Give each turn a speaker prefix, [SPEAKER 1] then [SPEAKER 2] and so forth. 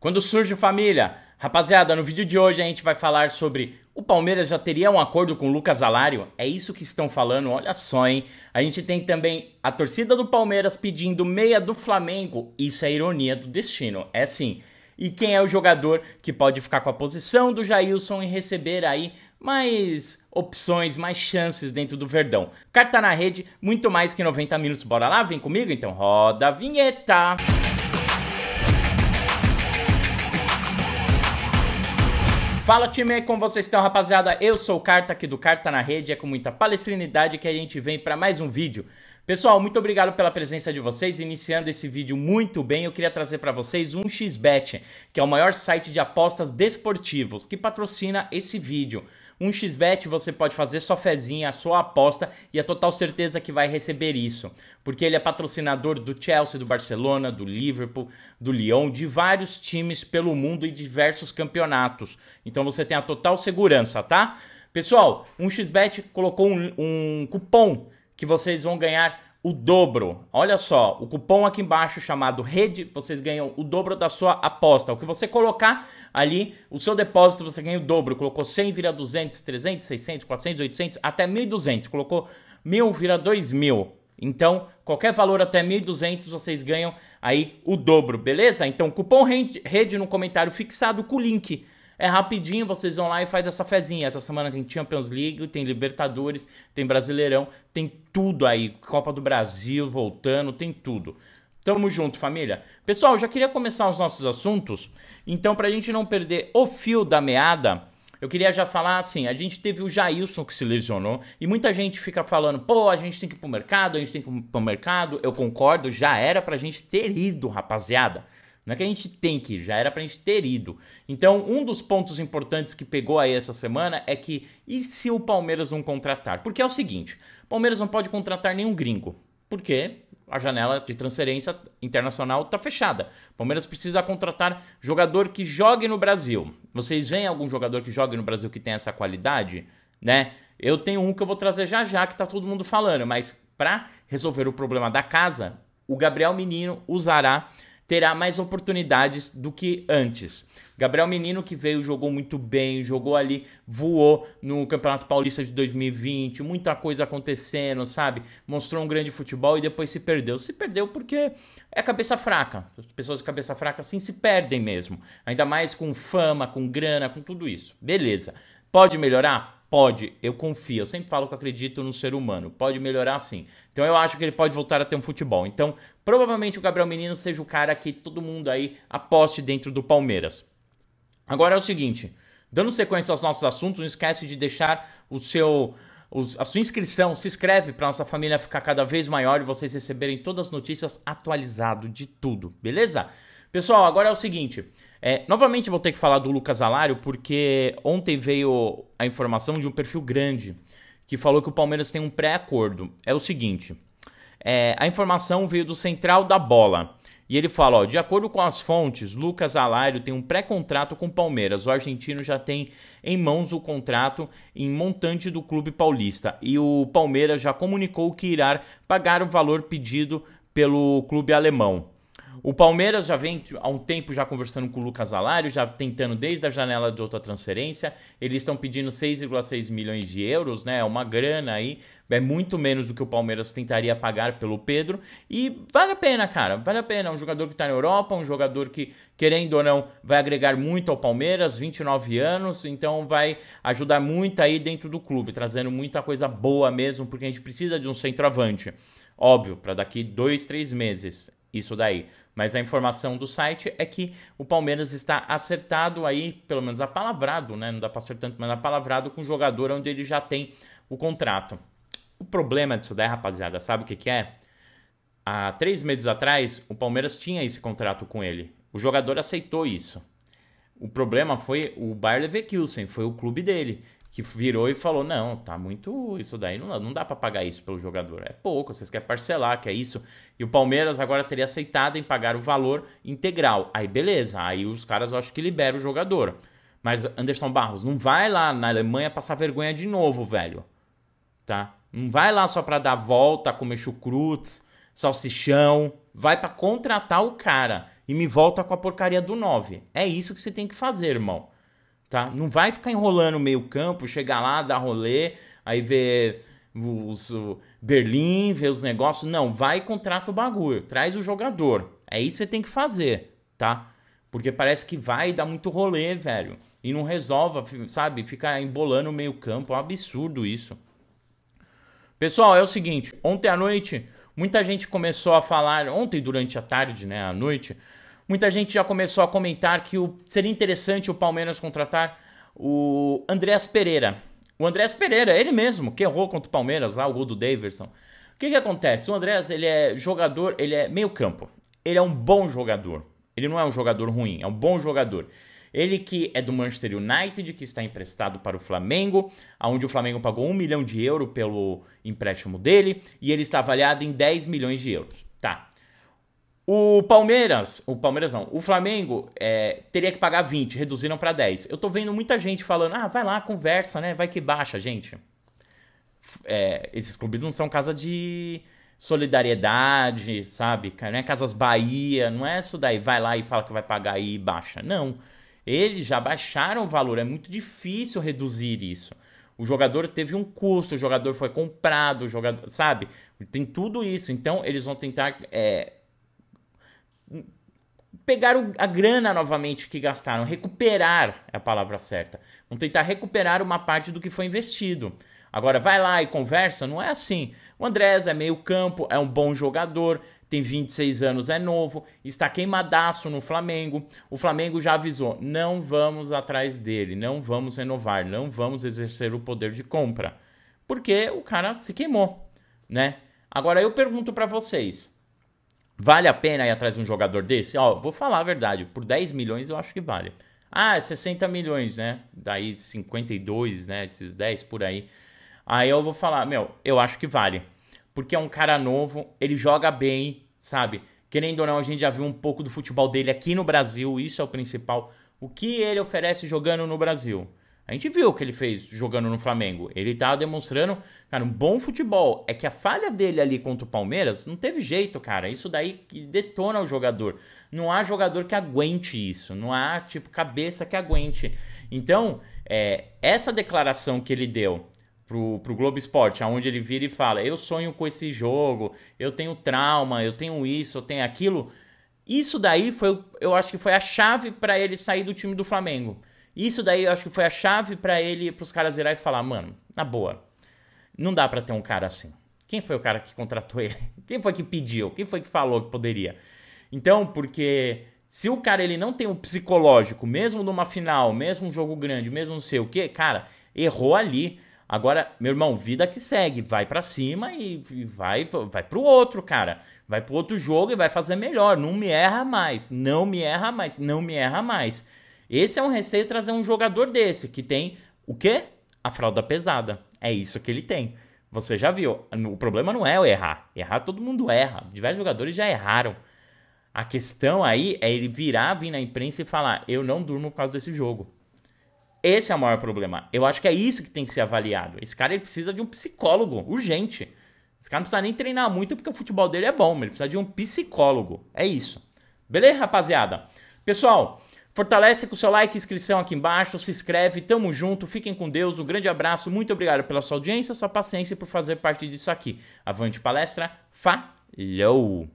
[SPEAKER 1] Quando surge família? Rapaziada, no vídeo de hoje a gente vai falar sobre o Palmeiras já teria um acordo com o Lucas Alário? É isso que estão falando, olha só, hein? A gente tem também a torcida do Palmeiras pedindo meia do Flamengo. Isso é ironia do destino, é sim. E quem é o jogador que pode ficar com a posição do Jailson e receber aí mais opções, mais chances dentro do Verdão? Carta na rede, muito mais que 90 minutos. Bora lá? Vem comigo então, roda a vinheta! Música Fala time, como vocês estão rapaziada? Eu sou o Carta aqui do Carta na Rede, é com muita palestrinidade que a gente vem para mais um vídeo. Pessoal, muito obrigado pela presença de vocês, iniciando esse vídeo muito bem, eu queria trazer para vocês um xbet, que é o maior site de apostas desportivos, que patrocina esse vídeo. Um xbet você pode fazer sua fezinha, a sua aposta e a total certeza que vai receber isso, porque ele é patrocinador do Chelsea, do Barcelona, do Liverpool, do Lyon, de vários times pelo mundo e diversos campeonatos. Então você tem a total segurança, tá? Pessoal, um xbet colocou um, um cupom que vocês vão ganhar o dobro. Olha só, o cupom aqui embaixo chamado rede, vocês ganham o dobro da sua aposta. O que você colocar ali, o seu depósito você ganha o dobro. Colocou 100 vira 200, 300, 600, 400, 800, até 1200. Colocou 1000 vira 2000. Então, qualquer valor até 1.200 vocês ganham aí o dobro, beleza? Então, cupom rede no comentário fixado com o link é rapidinho, vocês vão lá e faz essa fezinha. Essa semana tem Champions League, tem Libertadores, tem Brasileirão, tem tudo aí. Copa do Brasil voltando, tem tudo. Tamo junto, família. Pessoal, já queria começar os nossos assuntos. Então, pra gente não perder o fio da meada, eu queria já falar assim, a gente teve o Jailson que se lesionou e muita gente fica falando, pô, a gente tem que ir pro mercado, a gente tem que ir pro mercado. Eu concordo, já era pra gente ter ido, rapaziada. Não é que a gente tem que, já era pra gente ter ido. Então, um dos pontos importantes que pegou aí essa semana é que e se o Palmeiras não contratar? Porque é o seguinte, Palmeiras não pode contratar nenhum gringo. Por quê? a janela de transferência internacional está fechada. Palmeiras precisa contratar jogador que jogue no Brasil. Vocês veem algum jogador que jogue no Brasil que tem essa qualidade, né? Eu tenho um que eu vou trazer já já que tá todo mundo falando, mas para resolver o problema da casa, o Gabriel Menino usará terá mais oportunidades do que antes. Gabriel Menino, que veio, jogou muito bem, jogou ali, voou no Campeonato Paulista de 2020, muita coisa acontecendo, sabe? Mostrou um grande futebol e depois se perdeu. Se perdeu porque é cabeça fraca. As pessoas de cabeça fraca assim se perdem mesmo. Ainda mais com fama, com grana, com tudo isso. Beleza. Pode melhorar? Pode, eu confio. Eu sempre falo que acredito no ser humano. Pode melhorar sim. Então eu acho que ele pode voltar a ter um futebol. Então, provavelmente o Gabriel Menino seja o cara que todo mundo aí aposte dentro do Palmeiras. Agora é o seguinte, dando sequência aos nossos assuntos, não esquece de deixar o seu a sua inscrição, se inscreve para nossa família ficar cada vez maior e vocês receberem todas as notícias atualizado de tudo, beleza? Pessoal, agora é o seguinte, é, novamente vou ter que falar do Lucas Alário, porque ontem veio a informação de um perfil grande que falou que o Palmeiras tem um pré-acordo. É o seguinte: é, a informação veio do Central da Bola. E ele fala: ó, de acordo com as fontes, Lucas Alário tem um pré-contrato com o Palmeiras. O argentino já tem em mãos o contrato em montante do clube paulista. E o Palmeiras já comunicou que irá pagar o valor pedido pelo clube alemão. O Palmeiras já vem há um tempo já conversando com o Lucas Alário, já tentando desde a janela de outra transferência. Eles estão pedindo 6,6 milhões de euros, né? É uma grana aí, é muito menos do que o Palmeiras tentaria pagar pelo Pedro. E vale a pena, cara, vale a pena. É um jogador que está na Europa, um jogador que, querendo ou não, vai agregar muito ao Palmeiras, 29 anos, então vai ajudar muito aí dentro do clube, trazendo muita coisa boa mesmo, porque a gente precisa de um centroavante. Óbvio, para daqui dois, três meses isso daí. Mas a informação do site é que o Palmeiras está acertado aí, pelo menos apalavrado, né? Não dá para acertar tanto, mas apalavrado com o jogador onde ele já tem o contrato. O problema disso daí, rapaziada, sabe o que, que é? Há três meses atrás, o Palmeiras tinha esse contrato com ele. O jogador aceitou isso. O problema foi o Bayer Leverkusen, foi o clube dele que virou e falou: não, tá muito. Isso daí não, não dá para pagar isso pelo jogador. É pouco, vocês querem parcelar, que é isso. E o Palmeiras agora teria aceitado em pagar o valor integral. Aí beleza, aí os caras eu acho que liberam o jogador. Mas Anderson Barros, não vai lá na Alemanha passar vergonha de novo, velho. Tá? Não vai lá só pra dar volta, comer chucrutes, salsichão. Vai para contratar o cara e me volta com a porcaria do 9. É isso que você tem que fazer, irmão tá? Não vai ficar enrolando o meio campo, chegar lá, dar rolê, aí ver os Berlim, ver os negócios. Não, vai e contrata o bagulho, traz o jogador. É isso que você tem que fazer, tá? Porque parece que vai dar muito rolê, velho. E não resolve, sabe? Ficar embolando o meio campo. É um absurdo isso. Pessoal, é o seguinte. Ontem à noite, muita gente começou a falar... Ontem, durante a tarde, né? À noite Muita gente já começou a comentar que o, seria interessante o Palmeiras contratar o Andrés Pereira. O Andrés Pereira, ele mesmo, que errou contra o Palmeiras lá, o gol do Daverson. O que, que acontece? O Andrés, ele é jogador, ele é meio campo. Ele é um bom jogador. Ele não é um jogador ruim, é um bom jogador. Ele que é do Manchester United, que está emprestado para o Flamengo, onde o Flamengo pagou um milhão de euro pelo empréstimo dele, e ele está avaliado em 10 milhões de euros. Tá. O Palmeiras, o Palmeiras não, o Flamengo é, teria que pagar 20, reduziram para 10. Eu tô vendo muita gente falando, ah, vai lá, conversa, né? Vai que baixa, gente. É, esses clubes não são casa de solidariedade, sabe? Não é Casas Bahia, não é isso daí, vai lá e fala que vai pagar aí e baixa. Não. Eles já baixaram o valor, é muito difícil reduzir isso. O jogador teve um custo, o jogador foi comprado, o jogador, sabe? Tem tudo isso. Então, eles vão tentar é, pegar a grana novamente que gastaram, recuperar é a palavra certa. Vão tentar recuperar uma parte do que foi investido. Agora vai lá e conversa, não é assim. O Andrés é meio campo, é um bom jogador, tem 26 anos, é novo, está queimadaço no Flamengo. O Flamengo já avisou: não vamos atrás dele, não vamos renovar, não vamos exercer o poder de compra. Porque o cara se queimou, né? Agora eu pergunto para vocês, Vale a pena ir atrás de um jogador desse? Ó, vou falar a verdade, por 10 milhões eu acho que vale. Ah, 60 é milhões, né? Daí 52, né? Esses 10 por aí. Aí eu vou falar, meu, eu acho que vale. Porque é um cara novo, ele joga bem, sabe? Querendo ou não, a gente já viu um pouco do futebol dele aqui no Brasil, isso é o principal. O que ele oferece jogando no Brasil? A gente viu o que ele fez jogando no Flamengo. Ele tá demonstrando, cara, um bom futebol. É que a falha dele ali contra o Palmeiras não teve jeito, cara. Isso daí detona o jogador. Não há jogador que aguente isso. Não há, tipo, cabeça que aguente. Então, é, essa declaração que ele deu pro, pro Globo Esporte, aonde ele vira e fala: Eu sonho com esse jogo, eu tenho trauma, eu tenho isso, eu tenho aquilo. Isso daí foi, eu acho que foi a chave para ele sair do time do Flamengo. Isso daí eu acho que foi a chave para ele, pros caras virar e falar, mano, na boa, não dá para ter um cara assim. Quem foi o cara que contratou ele? Quem foi que pediu? Quem foi que falou que poderia? Então, porque se o cara ele não tem o um psicológico, mesmo numa final, mesmo um jogo grande, mesmo não sei o quê, cara, errou ali. Agora, meu irmão, vida que segue, vai para cima e, vai vai pro outro, cara. Vai pro outro jogo e vai fazer melhor, não me erra mais, não me erra mais, não me erra mais. Esse é um receio trazer um jogador desse, que tem o quê? A fralda pesada. É isso que ele tem. Você já viu. O problema não é o errar. Errar todo mundo erra. Diversos jogadores já erraram. A questão aí é ele virar, vir na imprensa e falar: eu não durmo por causa desse jogo. Esse é o maior problema. Eu acho que é isso que tem que ser avaliado. Esse cara ele precisa de um psicólogo, urgente. Esse cara não precisa nem treinar muito porque o futebol dele é bom, mas ele precisa de um psicólogo. É isso. Beleza, rapaziada? Pessoal, Fortalece com seu like e inscrição aqui embaixo, se inscreve, tamo junto, fiquem com Deus, um grande abraço, muito obrigado pela sua audiência, sua paciência e por fazer parte disso aqui. Avante palestra, falou!